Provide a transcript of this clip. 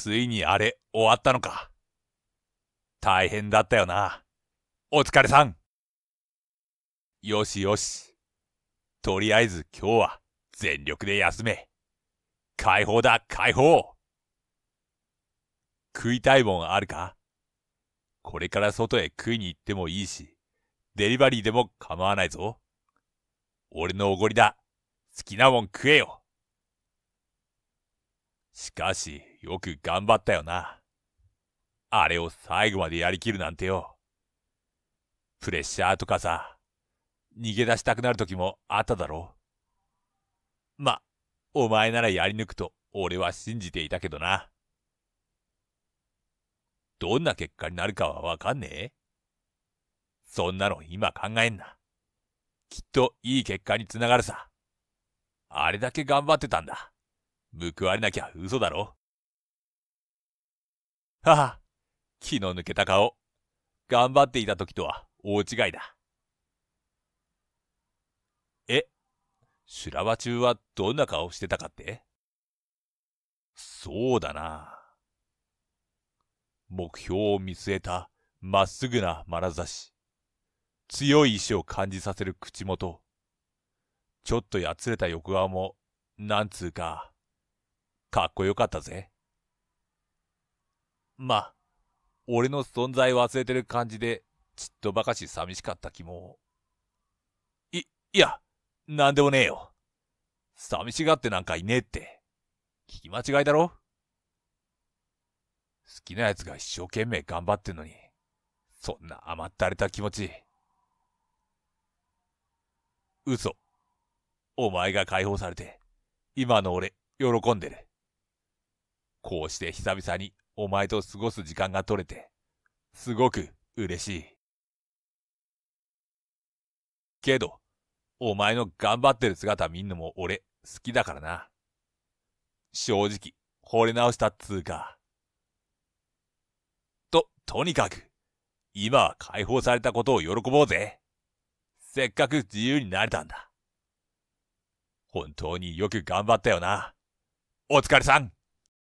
ついにあれ、終わったのか。大変だったよな。お疲れさん。よしよし。とりあえず今日は全力で休め。解放だ、解放食いたいもんあるかこれから外へ食いに行ってもいいし、デリバリーでも構わないぞ。俺のおごりだ。好きなもん食えよ。しかし、よく頑張ったよな。あれを最後までやりきるなんてよ。プレッシャーとかさ、逃げ出したくなる時もあっただろう。ま、お前ならやり抜くと俺は信じていたけどな。どんな結果になるかはわかんねえそんなの今考えんな。きっといい結果につながるさ。あれだけ頑張ってたんだ。報われなきゃ嘘だろ。はあ、気の抜けた顔。頑張っていた時とは大違いだ。え、修羅場中はどんな顔してたかってそうだな。目標を見据えたまっすぐな眼差し。強い意志を感じさせる口元。ちょっとやつれた横顔も、なんつうか、かっこよかったぜ。まあ、俺の存在を忘れてる感じで、ちっとばかし寂しかった気も。い、いや、なんでもねえよ。寂しがってなんかいねえって。聞き間違いだろ好きな奴が一生懸命頑張ってんのに、そんな甘ったれた気持ち。嘘。お前が解放されて、今の俺、喜んでる。こうして久々にお前と過ごす時間が取れて、すごく嬉しい。けど、お前の頑張ってる姿見んのも俺、好きだからな。正直、惚れ直したっつうか。と、とにかく、今は解放されたことを喜ぼうぜ。せっかく自由になれたんだ。本当によく頑張ったよな。お疲れさん